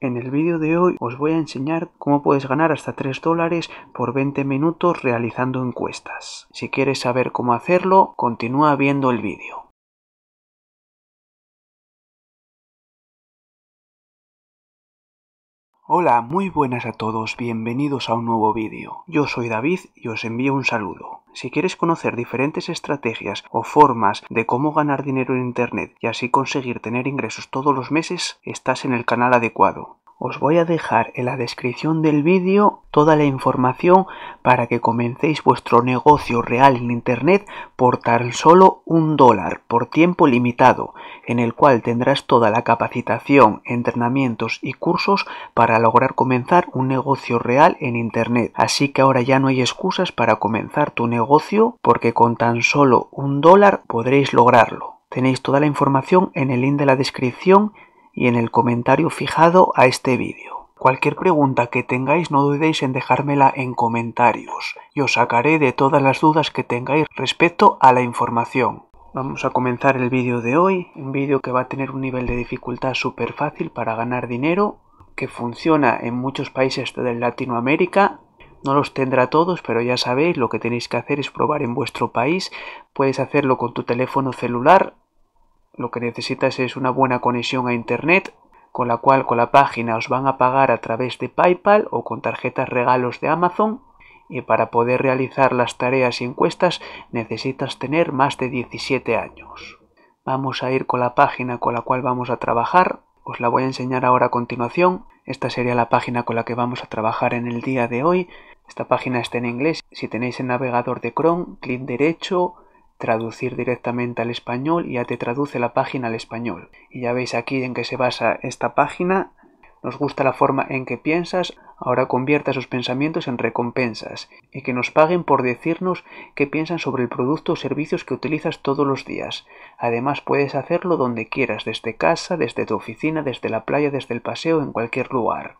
En el vídeo de hoy os voy a enseñar cómo puedes ganar hasta 3 dólares por 20 minutos realizando encuestas. Si quieres saber cómo hacerlo, continúa viendo el vídeo. Hola, muy buenas a todos, bienvenidos a un nuevo vídeo. Yo soy David y os envío un saludo. Si quieres conocer diferentes estrategias o formas de cómo ganar dinero en Internet y así conseguir tener ingresos todos los meses, estás en el canal adecuado. Os voy a dejar en la descripción del vídeo toda la información para que comencéis vuestro negocio real en Internet por tan solo un dólar por tiempo limitado, en el cual tendrás toda la capacitación, entrenamientos y cursos para lograr comenzar un negocio real en Internet. Así que ahora ya no hay excusas para comenzar tu negocio porque con tan solo un dólar podréis lograrlo. Tenéis toda la información en el link de la descripción y en el comentario fijado a este vídeo. Cualquier pregunta que tengáis no dudéis en dejármela en comentarios y os sacaré de todas las dudas que tengáis respecto a la información. Vamos a comenzar el vídeo de hoy, un vídeo que va a tener un nivel de dificultad súper fácil para ganar dinero, que funciona en muchos países de Latinoamérica no los tendrá todos, pero ya sabéis, lo que tenéis que hacer es probar en vuestro país. Puedes hacerlo con tu teléfono celular lo que necesitas es una buena conexión a Internet, con la cual con la página os van a pagar a través de PayPal o con tarjetas regalos de Amazon. Y para poder realizar las tareas y encuestas necesitas tener más de 17 años. Vamos a ir con la página con la cual vamos a trabajar. Os la voy a enseñar ahora a continuación. Esta sería la página con la que vamos a trabajar en el día de hoy. Esta página está en inglés. Si tenéis el navegador de Chrome, clic derecho, traducir directamente al español y ya te traduce la página al español. Y ya veis aquí en qué se basa esta página. Nos gusta la forma en que piensas, ahora convierta sus pensamientos en recompensas y que nos paguen por decirnos qué piensan sobre el producto o servicios que utilizas todos los días. Además puedes hacerlo donde quieras, desde casa, desde tu oficina, desde la playa, desde el paseo, en cualquier lugar.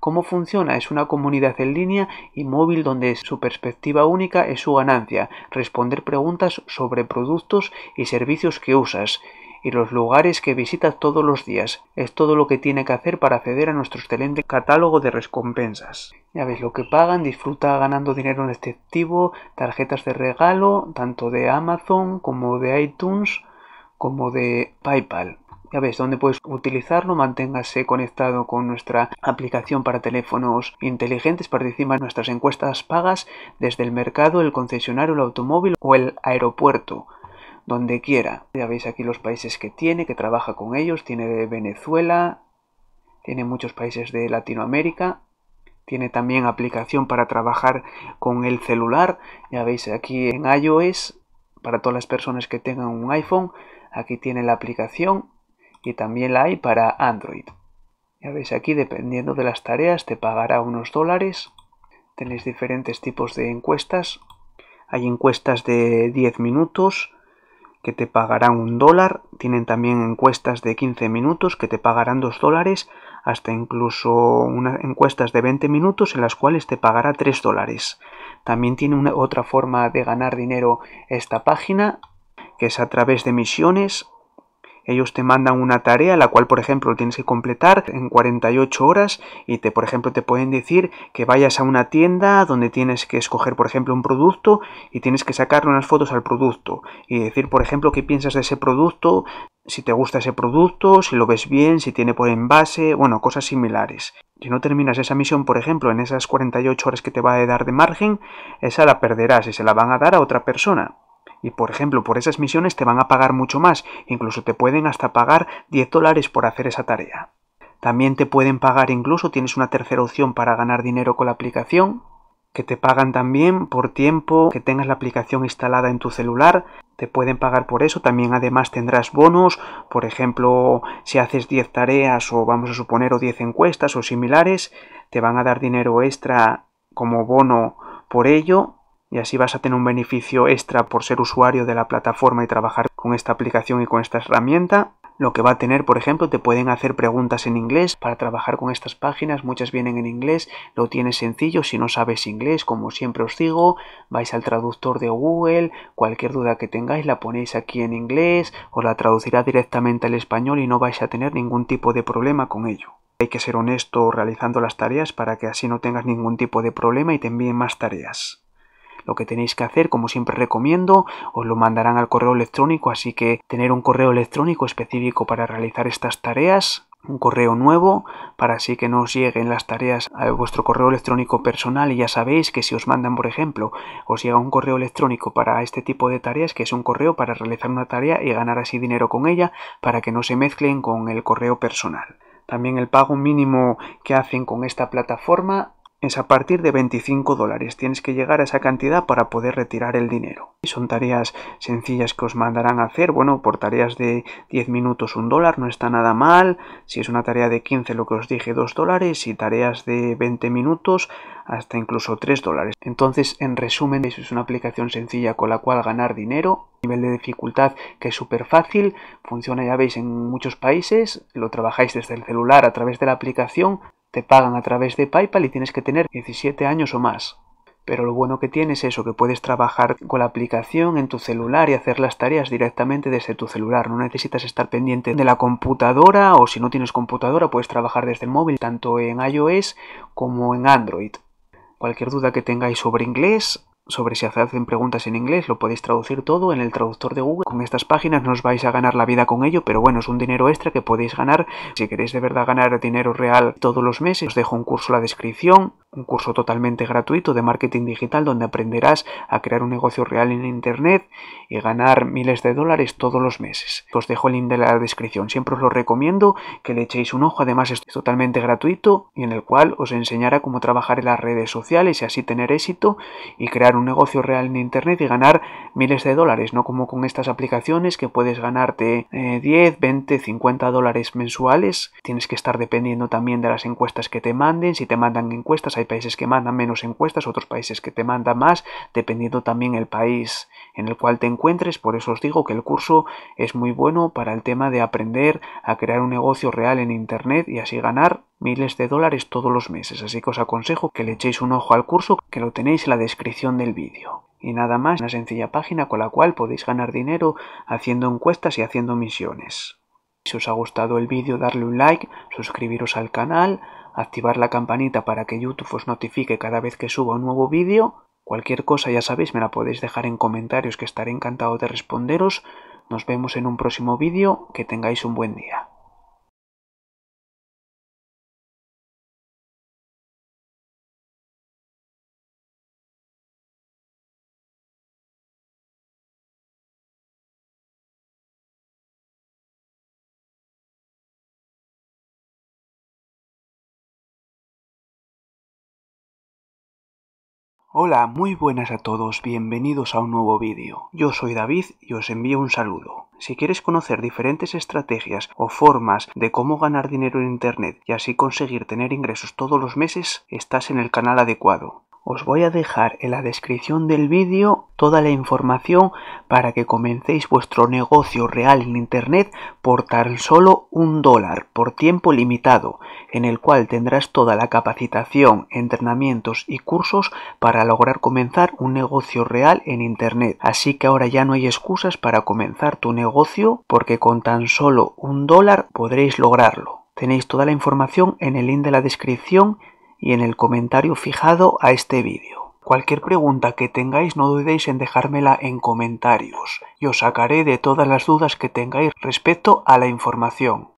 ¿Cómo funciona? Es una comunidad en línea y móvil donde su perspectiva única es su ganancia, responder preguntas sobre productos y servicios que usas y los lugares que visitas todos los días. Es todo lo que tiene que hacer para acceder a nuestro excelente catálogo de recompensas. Ya ves lo que pagan, disfruta ganando dinero en efectivo, tarjetas de regalo, tanto de Amazon como de iTunes como de PayPal ya veis, dónde puedes utilizarlo, manténgase conectado con nuestra aplicación para teléfonos inteligentes, participa en nuestras encuestas pagas desde el mercado, el concesionario, el automóvil o el aeropuerto donde quiera. Ya veis aquí los países que tiene, que trabaja con ellos. Tiene Venezuela, tiene muchos países de Latinoamérica. Tiene también aplicación para trabajar con el celular. Ya veis aquí en iOS, para todas las personas que tengan un iPhone, aquí tiene la aplicación y también la hay para Android. Ya veis aquí, dependiendo de las tareas, te pagará unos dólares. Tenéis diferentes tipos de encuestas. Hay encuestas de 10 minutos que te pagarán un dólar. Tienen también encuestas de 15 minutos que te pagarán 2 dólares. Hasta incluso unas encuestas de 20 minutos en las cuales te pagará 3 dólares. También tiene otra forma de ganar dinero esta página, que es a través de misiones ellos te mandan una tarea, la cual, por ejemplo, tienes que completar en 48 horas y te, por ejemplo, te pueden decir que vayas a una tienda donde tienes que escoger, por ejemplo, un producto y tienes que sacarle unas fotos al producto y decir, por ejemplo, qué piensas de ese producto, si te gusta ese producto, si lo ves bien, si tiene por envase, bueno, cosas similares. Si no terminas esa misión, por ejemplo, en esas 48 horas que te va a dar de margen, esa la perderás y se la van a dar a otra persona. Y por ejemplo, por esas misiones te van a pagar mucho más, incluso te pueden hasta pagar 10 dólares por hacer esa tarea. También te pueden pagar incluso, tienes una tercera opción para ganar dinero con la aplicación, que te pagan también por tiempo que tengas la aplicación instalada en tu celular, te pueden pagar por eso, también además tendrás bonos, por ejemplo, si haces 10 tareas o vamos a suponer o 10 encuestas o similares, te van a dar dinero extra como bono por ello y así vas a tener un beneficio extra por ser usuario de la plataforma y trabajar con esta aplicación y con esta herramienta. Lo que va a tener, por ejemplo, te pueden hacer preguntas en inglés para trabajar con estas páginas, muchas vienen en inglés, lo tienes sencillo, si no sabes inglés, como siempre os digo, vais al traductor de Google, cualquier duda que tengáis la ponéis aquí en inglés, o la traducirá directamente al español y no vais a tener ningún tipo de problema con ello. Hay que ser honesto realizando las tareas para que así no tengas ningún tipo de problema y te envíen más tareas. Lo que tenéis que hacer, como siempre recomiendo, os lo mandarán al correo electrónico, así que tener un correo electrónico específico para realizar estas tareas un correo nuevo para así que no os lleguen las tareas a vuestro correo electrónico personal y ya sabéis que si os mandan por ejemplo os llega un correo electrónico para este tipo de tareas que es un correo para realizar una tarea y ganar así dinero con ella para que no se mezclen con el correo personal. También el pago mínimo que hacen con esta plataforma es a partir de 25 dólares. Tienes que llegar a esa cantidad para poder retirar el dinero. Y son tareas sencillas que os mandarán a hacer. Bueno, por tareas de 10 minutos un dólar no está nada mal. Si es una tarea de 15 lo que os dije 2 dólares y tareas de 20 minutos hasta incluso 3 dólares. Entonces, en resumen, es una aplicación sencilla con la cual ganar dinero. Nivel de dificultad que es súper fácil. Funciona, ya veis, en muchos países. Lo trabajáis desde el celular a través de la aplicación. Te pagan a través de PayPal y tienes que tener 17 años o más. Pero lo bueno que tienes es eso, que puedes trabajar con la aplicación en tu celular y hacer las tareas directamente desde tu celular. No necesitas estar pendiente de la computadora o si no tienes computadora puedes trabajar desde el móvil tanto en iOS como en Android. Cualquier duda que tengáis sobre inglés, sobre si hacen preguntas en inglés, lo podéis traducir todo en el traductor de Google. Con estas páginas no os vais a ganar la vida con ello, pero bueno, es un dinero extra que podéis ganar. Si queréis de verdad ganar dinero real todos los meses, os dejo un curso en la descripción, un curso totalmente gratuito de marketing digital donde aprenderás a crear un negocio real en Internet y ganar miles de dólares todos los meses. Os dejo el link de la descripción, siempre os lo recomiendo que le echéis un ojo, además es totalmente gratuito y en el cual os enseñará cómo trabajar en las redes sociales y así tener éxito y crear un un negocio real en Internet y ganar miles de dólares, no como con estas aplicaciones que puedes ganarte 10, 20, 50 dólares mensuales. Tienes que estar dependiendo también de las encuestas que te manden. Si te mandan encuestas, hay países que mandan menos encuestas, otros países que te mandan más, dependiendo también el país en el cual te encuentres. Por eso os digo que el curso es muy bueno para el tema de aprender a crear un negocio real en Internet y así ganar miles de dólares todos los meses, así que os aconsejo que le echéis un ojo al curso que lo tenéis en la descripción del vídeo. Y nada más, una sencilla página con la cual podéis ganar dinero haciendo encuestas y haciendo misiones. Si os ha gustado el vídeo darle un like, suscribiros al canal, activar la campanita para que YouTube os notifique cada vez que suba un nuevo vídeo. Cualquier cosa ya sabéis me la podéis dejar en comentarios que estaré encantado de responderos. Nos vemos en un próximo vídeo, que tengáis un buen día. Hola, muy buenas a todos, bienvenidos a un nuevo vídeo. Yo soy David y os envío un saludo. Si quieres conocer diferentes estrategias o formas de cómo ganar dinero en Internet y así conseguir tener ingresos todos los meses, estás en el canal adecuado os voy a dejar en la descripción del vídeo toda la información para que comencéis vuestro negocio real en Internet por tan solo un dólar por tiempo limitado, en el cual tendrás toda la capacitación, entrenamientos y cursos para lograr comenzar un negocio real en Internet. Así que ahora ya no hay excusas para comenzar tu negocio porque con tan solo un dólar podréis lograrlo. Tenéis toda la información en el link de la descripción y en el comentario fijado a este vídeo. Cualquier pregunta que tengáis no dudéis en dejármela en comentarios y os sacaré de todas las dudas que tengáis respecto a la información.